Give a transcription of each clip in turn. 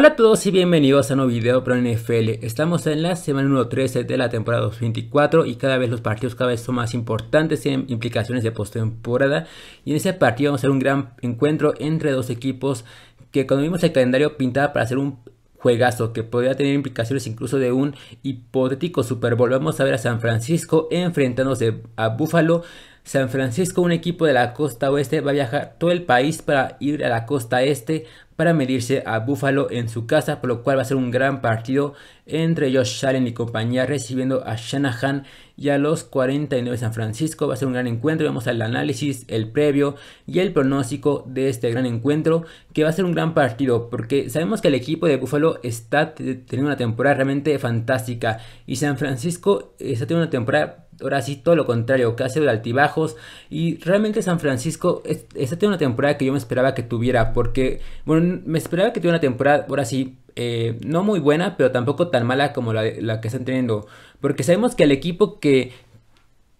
Hola a todos y bienvenidos a un nuevo video para NFL. Estamos en la semana número 13 de la temporada 2024 y cada vez los partidos cada vez son más importantes tienen implicaciones de postemporada. Y en ese partido vamos a hacer un gran encuentro entre dos equipos que cuando vimos el calendario pintaba para hacer un juegazo que podría tener implicaciones incluso de un hipotético Super Bowl. Vamos a ver a San Francisco enfrentándose a Buffalo San Francisco, un equipo de la costa oeste, va a viajar todo el país para ir a la costa este para medirse a Buffalo en su casa, por lo cual va a ser un gran partido entre Josh Allen y compañía recibiendo a Shanahan y a los 49 San Francisco. Va a ser un gran encuentro, vamos al análisis, el previo y el pronóstico de este gran encuentro, que va a ser un gran partido, porque sabemos que el equipo de Buffalo está teniendo una temporada realmente fantástica y San Francisco eh, está teniendo una temporada ahora sí todo lo contrario, casi de altibajos. Y realmente San Francisco, esta tiene una temporada que yo me esperaba que tuviera, porque, bueno, me esperaba que tuviera una temporada, ahora sí, eh, no muy buena, pero tampoco tan mala como la, la que están teniendo. Porque sabemos que el equipo que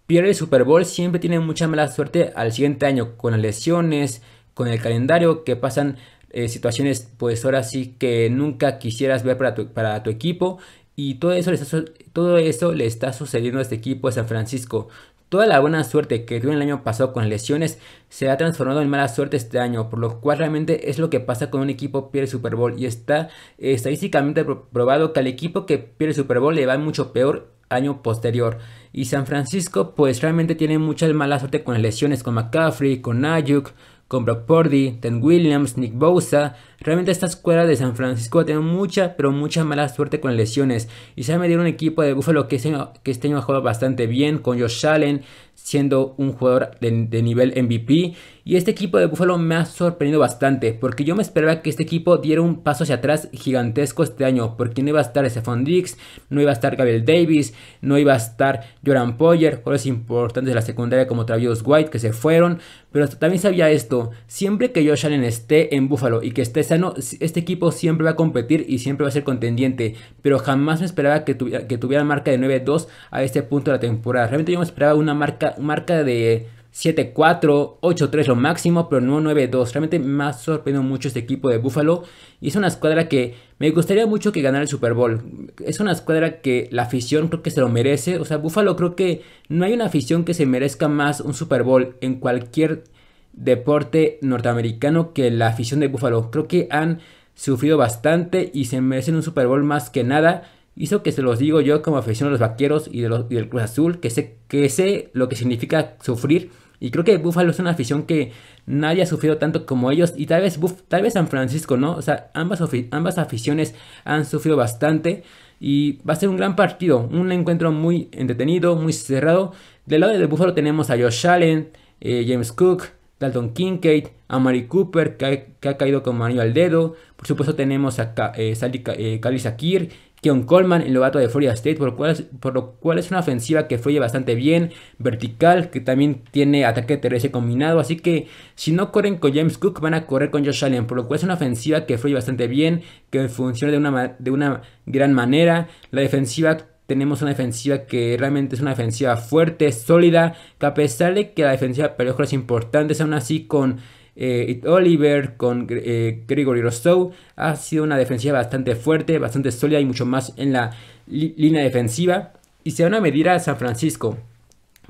pierde el Super Bowl siempre tiene mucha mala suerte al siguiente año, con las lesiones, con el calendario, que pasan eh, situaciones, pues ahora sí que nunca quisieras ver para tu, para tu equipo. Y todo eso, le está, todo eso le está sucediendo a este equipo de San Francisco. Toda la buena suerte que tuvo el año pasado con lesiones se ha transformado en mala suerte este año, por lo cual realmente es lo que pasa cuando un equipo pierde el Super Bowl y está estadísticamente probado que al equipo que pierde el Super Bowl le va mucho peor año posterior. Y San Francisco pues realmente tiene mucha mala suerte con las lesiones con McCaffrey, con Ayuk, con Brock Purdy, Ten Williams, Nick Bosa, Realmente esta escuela de San Francisco ha tenido mucha, pero mucha mala suerte con lesiones. Y se me dieron un equipo de Buffalo que este, año, que este año ha jugado bastante bien, con Josh Allen siendo un jugador de, nivel MVP. Y este equipo de Buffalo me ha sorprendido bastante, porque yo me esperaba que este equipo diera un paso hacia atrás gigantesco este año, porque no iba a estar Stephon Dix, no iba a estar Gabriel Davis, no iba a estar Joran Poyer, jugadores importantes de la secundaria como Travis White que se fueron, pero también sabía esto, siempre que Josh Allen esté en Buffalo y que esté este equipo siempre va a competir y siempre va a ser contendiente, pero jamás me esperaba que, tuviera, que tuviera marca de 9-2 a este punto de la temporada. Realmente yo me esperaba una marca, marca de 7-4, 8-3 lo máximo, pero no 9-2. Realmente me ha sorprendido mucho este equipo de Buffalo. Y es una escuadra que me gustaría mucho que ganara el Super Bowl. Es una escuadra que la afición creo que se lo merece. O sea, Buffalo creo que no hay una afición que se merezca más un Super Bowl en cualquier deporte norteamericano que la afición de Buffalo. Creo que han sufrido bastante y se merecen un Super Bowl más que nada. Hizo que se los digo yo como afición de los vaqueros y, de los, del Cruz Azul, que sé, que sé lo que significa sufrir. Y creo que Buffalo es una afición que nadie ha sufrido tanto como ellos. Y tal vez, tal vez San Francisco, ¿no? O sea, ambas, ambas aficiones han sufrido bastante. Y va a ser un gran partido, un encuentro muy entretenido, muy cerrado. Del lado de Buffalo tenemos a Josh Allen, eh, James Cook, Dalton Kincaid, Amari Cooper, que ha, caído con Manuel al dedo. Por supuesto tenemos a eh, eh Keon Coleman, el novato de Florida State, por lo, cual es, por lo cual es una ofensiva que fluye bastante bien, vertical, que también tiene ataque terrestre combinado, así que si no corren con James Cook van a correr con Josh Allen, por lo cual es una ofensiva que fluye bastante bien, que funciona de una, de una gran manera, la defensiva tenemos una defensiva que realmente es una defensiva fuerte, sólida, que a pesar de que la defensiva perdió es importante. aún así con eh, Oliver, con eh, Gregory Rostow, ha sido una defensiva bastante fuerte, bastante sólida y mucho más en la línea defensiva. Y se van a medir a San Francisco,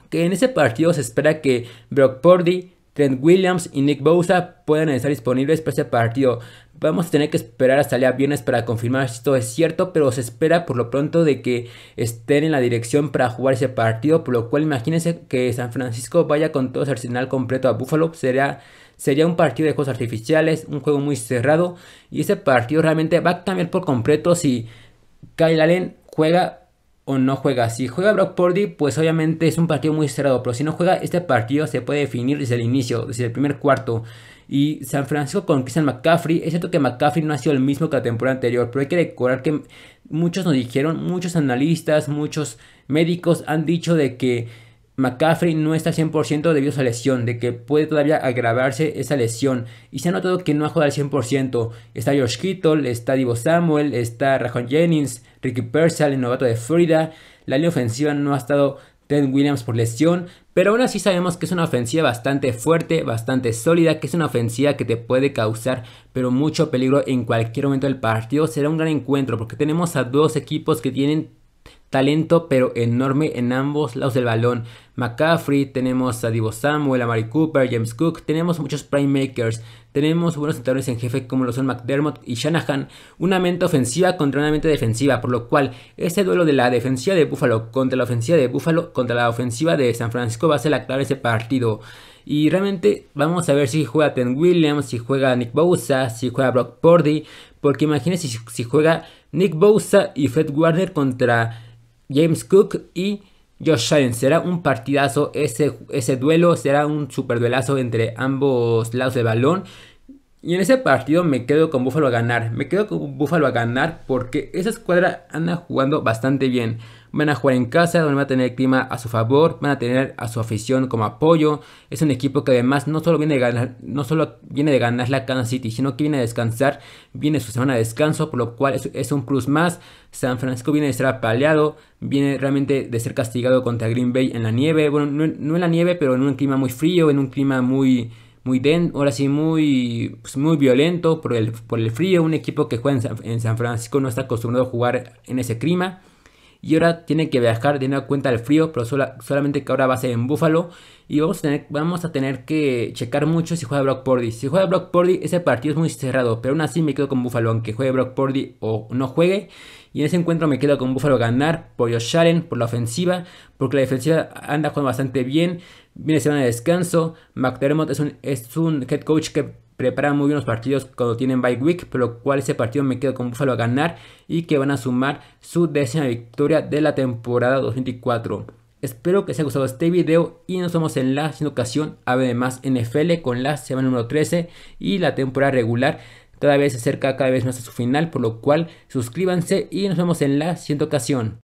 que en ese partido se espera que Brock Purdy Williams y Nick Bosa pueden estar disponibles para ese partido. Vamos a tener que esperar hasta el viernes para confirmar si esto es cierto, pero se espera por lo pronto de que estén en la dirección para jugar ese partido, por lo cual imagínense que San Francisco vaya con todo su arsenal completo a Buffalo, sería, sería un partido de juegos artificiales, un juego muy cerrado y ese partido realmente va a cambiar por completo si Kyle Allen juega o no juega. Si juega Brock Purdy, pues obviamente es un partido muy cerrado, pero si no juega, este partido se puede definir desde el inicio, desde el primer cuarto. Y San Francisco con Christian McCaffrey, es cierto que McCaffrey no ha sido el mismo que la temporada anterior, pero hay que recordar que muchos nos dijeron, muchos analistas, muchos médicos han dicho de que McCaffrey no está 100% debido a su lesión, de que puede todavía agravarse esa lesión. Y se ha notado que no ha jugado al 100%. Está George Kittle, está Divo Samuel, está Rajon Jennings, Ricky Purcell, el novato de Florida. La línea ofensiva no ha estado Ted Williams por lesión, pero aún así sabemos que es una ofensiva bastante fuerte, bastante sólida, que es una ofensiva que te puede causar pero mucho peligro en cualquier momento del partido. Será un gran encuentro porque tenemos a dos equipos que tienen talento pero enorme en ambos lados del balón. McCaffrey, tenemos a Divo Samuel, a Mari Cooper, James Cook, tenemos muchos prime makers, tenemos buenos entrenadores en jefe como lo son McDermott y Shanahan, una mente ofensiva contra una mente defensiva, por lo cual ese duelo de la defensiva de Buffalo contra la ofensiva de Buffalo contra la ofensiva de San Francisco va a ser la clave de ese partido. Y realmente vamos a ver si juega Ten Williams, si juega Nick Bosa, si juega Brock Purdy, porque imagínense si, juega Nick Bosa y Fred Warner contra James Cook y Josh Allen. Será un partidazo ese, ese duelo, será un superduelazo entre ambos lados del balón. Y en ese partido me quedo con Buffalo a ganar. Me quedo con Buffalo a ganar porque esa escuadra anda jugando bastante bien. Van a jugar en casa, van a tener el clima a su favor, van a tener a su afición como apoyo. Es un equipo que además no solo viene de ganar, no solo viene de ganar la Kansas City, sino que viene a descansar, viene su semana de descanso, por lo cual es, un plus más. San Francisco viene de estar apaleado, viene realmente de ser castigado contra Green Bay en la nieve. Bueno, no en la nieve, pero en un clima muy frío, en un clima muy muy den, ahora sí muy, pues, muy violento por el, por el frío, un equipo que juega en San Francisco no está acostumbrado a jugar en ese clima. Y ahora tiene que viajar teniendo en cuenta el frío, pero solamente que ahora va a ser en Buffalo. Y vamos a tener, que checar mucho si juega Brock Purdy. Si juega Brock Purdy, ese partido es muy cerrado, pero aún así me quedo con Buffalo, aunque juegue Brock Purdy o no juegue. Y en ese encuentro me quedo con Buffalo ganar por Josh Allen, por la ofensiva, porque la defensiva anda jugando bastante bien. Viene semana de descanso. McDermott es un, es un head coach que preparan muy bien los partidos cuando tienen bye week, por lo cual ese partido me quedo con Buffalo a ganar y que van a sumar su décima victoria de la temporada 2024. Espero que se haya gustado este video y nos vemos en la siguiente ocasión, más NFL con la semana número 13 y la temporada regular cada vez se acerca cada vez más a su final, por lo cual suscríbanse y nos vemos en la siguiente ocasión.